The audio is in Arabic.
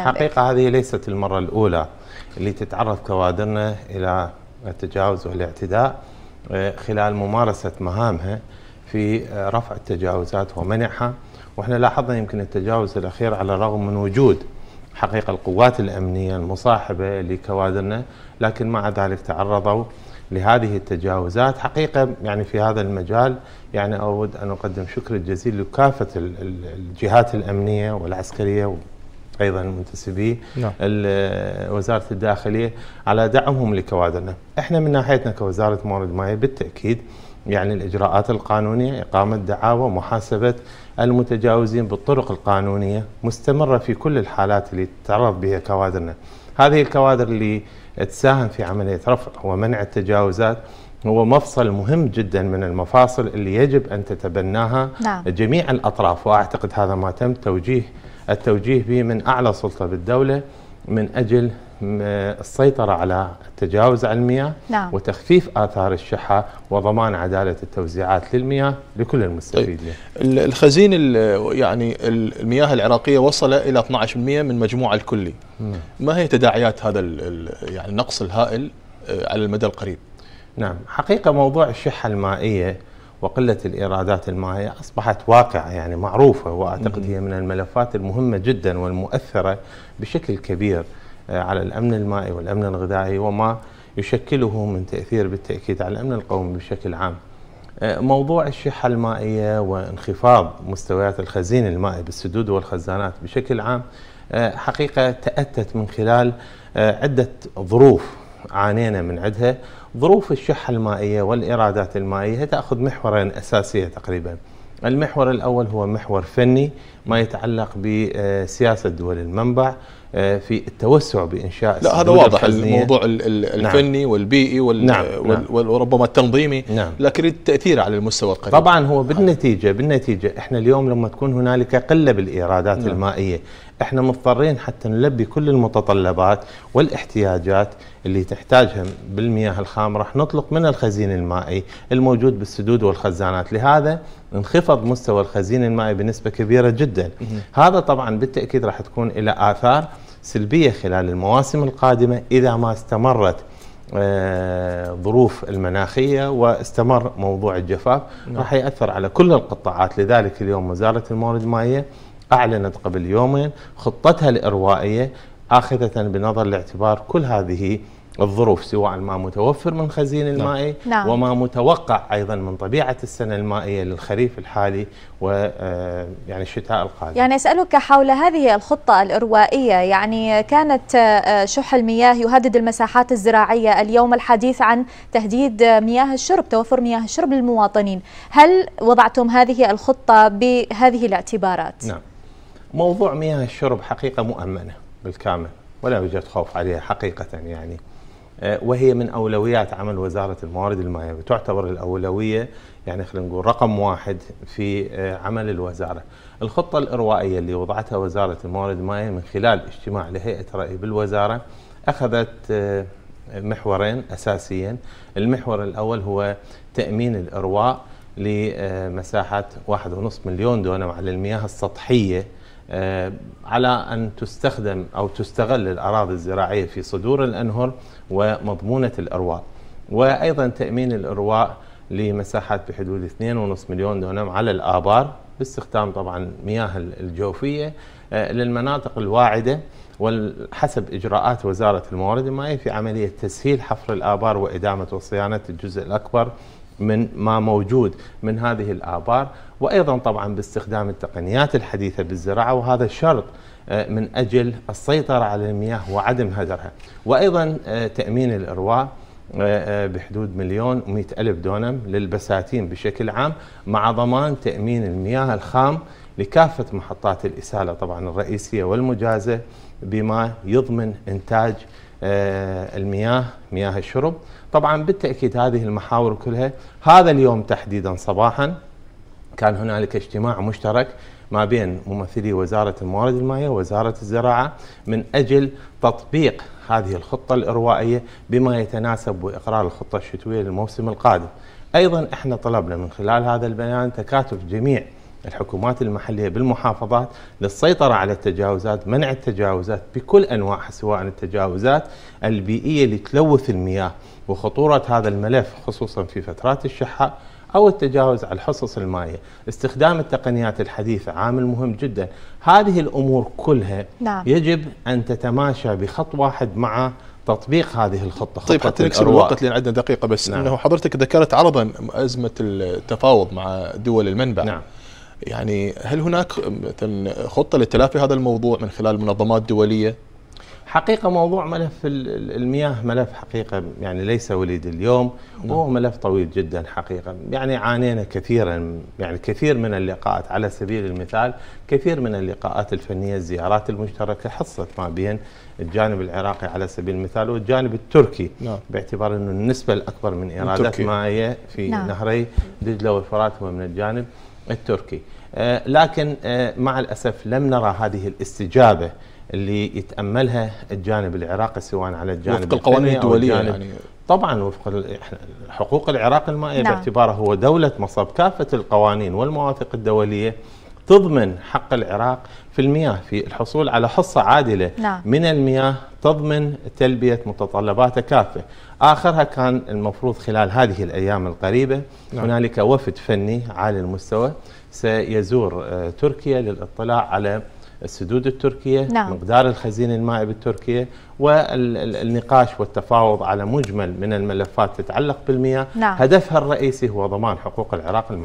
حقيقة هذه ليست المرة الأولى اللي تتعرض كوادرنا إلى التجاوز والاعتداء آه، خلال ممارسة مهامها في آه، رفع التجاوزات ومنعها وإحنا لاحظنا يمكن التجاوز الأخير على الرغم من وجود حقيقة القوات الأمنية المصاحبة لكوادرنا لكن مع ذلك تعرضوا لهذه التجاوزات حقيقة يعني في هذا المجال يعني أود أن أقدم شكر الجزيل لكافة الجهات الأمنية والعسكرية ايضا المنتسبين نعم. وزاره الداخليه على دعمهم لكوادرنا، احنا من ناحيتنا كوزاره موارد مائيه بالتاكيد يعني الاجراءات القانونيه اقامه دعاوى محاسبه المتجاوزين بالطرق القانونيه مستمره في كل الحالات اللي تعرض بها كوادرنا. هذه الكوادر اللي تساهم في عمليه رفع ومنع التجاوزات هو مفصل مهم جدا من المفاصل اللي يجب ان تتبناها نعم. جميع الاطراف واعتقد هذا ما تم توجيه التوجيه به من أعلى سلطة بالدولة من أجل السيطرة على التجاوز على المياه نعم. وتخفيف آثار الشحة وضمان عدالة التوزيعات للمياه لكل المستفيدين طيب. الخزين يعني المياه العراقية وصل إلى 12% من مجموعة الكلي مم. ما هي تداعيات هذا يعني النقص الهائل آه، على المدى القريب؟ نعم حقيقة موضوع الشحة المائية وقلة الإيرادات المائية أصبحت واقع يعني معروفة وأعتقد هي من الملفات المهمة جدا والمؤثرة بشكل كبير آه، على الأمن المائي والأمن الغذائي وما يشكله من تأثير بالتأكيد على الأمن القومي بشكل عام آه، موضوع الشحة المائية وانخفاض مستويات الخزين المائي بالسدود والخزانات بشكل عام آه، حقيقة تأتت من خلال عدة ظروف عانينا من عدها ظروف الشح المائية والإيرادات المائية تأخذ محورين أساسية تقريبا المحور الأول هو محور فني ما يتعلق بسياسة دول المنبع آه، في التوسع بانشاء لا هذا واضح الخزنية. الموضوع نعم. الفني نعم. والبيئي وال نعم. وال نعم. وربما التنظيمي نعم. لكن التاثير على المستوى القريب طبعا هو بالنتيجه بالنتيجه احنا اليوم لما تكون هنالك قله بالايرادات نعم. المائيه احنا مضطرين حتى نلبي كل المتطلبات والاحتياجات اللي تحتاجها بالمياه الخام راح نطلق من الخزين المائي الموجود بالسدود والخزانات لهذا انخفض مستوى الخزين المائي بنسبه كبيره جدا هذا طبعا بالتاكيد راح تكون الى اثار سلبية خلال المواسم القادمة إذا ما استمرت آه، ظروف المناخية واستمر موضوع الجفاف نعم. راح يأثر على كل القطاعات لذلك اليوم وزارة الموارد المائية أعلنت قبل يومين خطتها الإروائية آخذة بنظر الاعتبار كل هذه الظروف سواء ما متوفر من خزين نعم. المائي نعم. وما متوقع ايضا من طبيعه السنه المائيه للخريف الحالي و آه، يعني الشتاء القادم. يعني اسالك حول هذه الخطه الاروائيه يعني كانت آه، شح المياه يهدد المساحات الزراعيه اليوم الحديث عن تهديد مياه الشرب توفر مياه الشرب للمواطنين، هل وضعتم هذه الخطه بهذه الاعتبارات؟ نعم. موضوع مياه الشرب حقيقه مؤمنه بالكامل ولا يوجد خوف عليها حقيقه يعني. آه، وهي من اولويات عمل وزاره الموارد المائيه وتعتبر الاولويه يعني خلينا نقول رقم واحد في آه، عمل الوزاره. الخطه الاروائيه اللي وضعتها وزاره الموارد المائيه من خلال اجتماع لهيئه راي بالوزاره اخذت آه، محورين اساسيين، المحور الاول هو تامين الارواء لمساحه 1.5 مليون دونم على المياه السطحيه آه، على أن تستخدم أو تستغل الأراضي الزراعية في صدور الأنهر ومضمونة الأرواء وأيضا تأمين الأرواء لمساحات بحدود 2.5 مليون دونم على الآبار باستخدام طبعا مياه الجوفية آه، للمناطق الواعدة وحسب إجراءات وزارة الموارد المائية في عملية تسهيل حفر الآبار وإدامة وصيانة الجزء الأكبر من ما موجود من هذه الآبار وأيضا طبعا باستخدام التقنيات الحديثة بالزراعة وهذا شرط آه، من أجل السيطرة على المياه وعدم هدرها وأيضا آه، تأمين الإرواء آه، بحدود مليون ومئة ألف دونم للبساتين بشكل عام مع ضمان تأمين المياه الخام لكافة محطات الإسالة طبعا الرئيسية والمجازة بما يضمن إنتاج آه، المياه مياه الشرب طبعا بالتأكيد هذه المحاور كلها هذا اليوم تحديدا صباحا كان هنالك اجتماع مشترك ما بين ممثلي وزارة الموارد المائية ووزارة الزراعة من أجل تطبيق هذه الخطة الإروائية بما يتناسب وإقرار الخطة الشتوية للموسم القادم أيضا احنا طلبنا من خلال هذا البيان تكاتف جميع الحكومات المحليه بالمحافظات للسيطره على التجاوزات، منع التجاوزات بكل انواعها سواء التجاوزات البيئيه اللي تلوث المياه وخطوره هذا الملف خصوصا في فترات الشحاء او التجاوز على الحصص المائيه، استخدام التقنيات الحديثه عامل مهم جدا، هذه الامور كلها نعم. يجب ان تتماشى بخط واحد مع تطبيق هذه الخطه طيب حتى نكسر الوقت لان عندنا دقيقه بس نعم. انه حضرتك ذكرت عرضا ازمه التفاوض مع دول المنبع نعم يعني هل هناك مثلا خطه لتلافي هذا الموضوع من خلال منظمات دوليه؟ حقيقه موضوع ملف المياه ملف حقيقه يعني ليس وليد اليوم نعم. وهو ملف طويل جدا حقيقه يعني عانينا كثيرا يعني كثير من اللقاءات على سبيل المثال كثير من اللقاءات الفنيه الزيارات المشتركه حصلت ما بين الجانب العراقي على سبيل المثال والجانب التركي نعم. باعتبار انه النسبه الاكبر من ايرادات مائيه في نعم. نهري دجله والفرات هو من الجانب التركي آه، لكن آه، مع الأسف لم نرى هذه الاستجابة اللي يتأملها الجانب العراقي سواء على الجانب وفق القوانين الدولية يعني طبعا وفق حقوق العراق المائية نعم. باعتباره هو دولة مصب كافة القوانين والمواثيق الدولية تضمن حق العراق في المياه في الحصول على حصة عادلة نعم. من المياه تضمن تلبية متطلباته كافة آخرها كان المفروض خلال هذه الأيام القريبة نعم. هنالك وفد فني عالي المستوى سيزور آه، تركيا للاطلاع على السدود التركية نعم. مقدار الخزينة المائية بالتركية والنقاش والتفاوض على مجمل من الملفات تتعلق بالمياه نعم. هدفها الرئيسي هو ضمان حقوق العراق المائي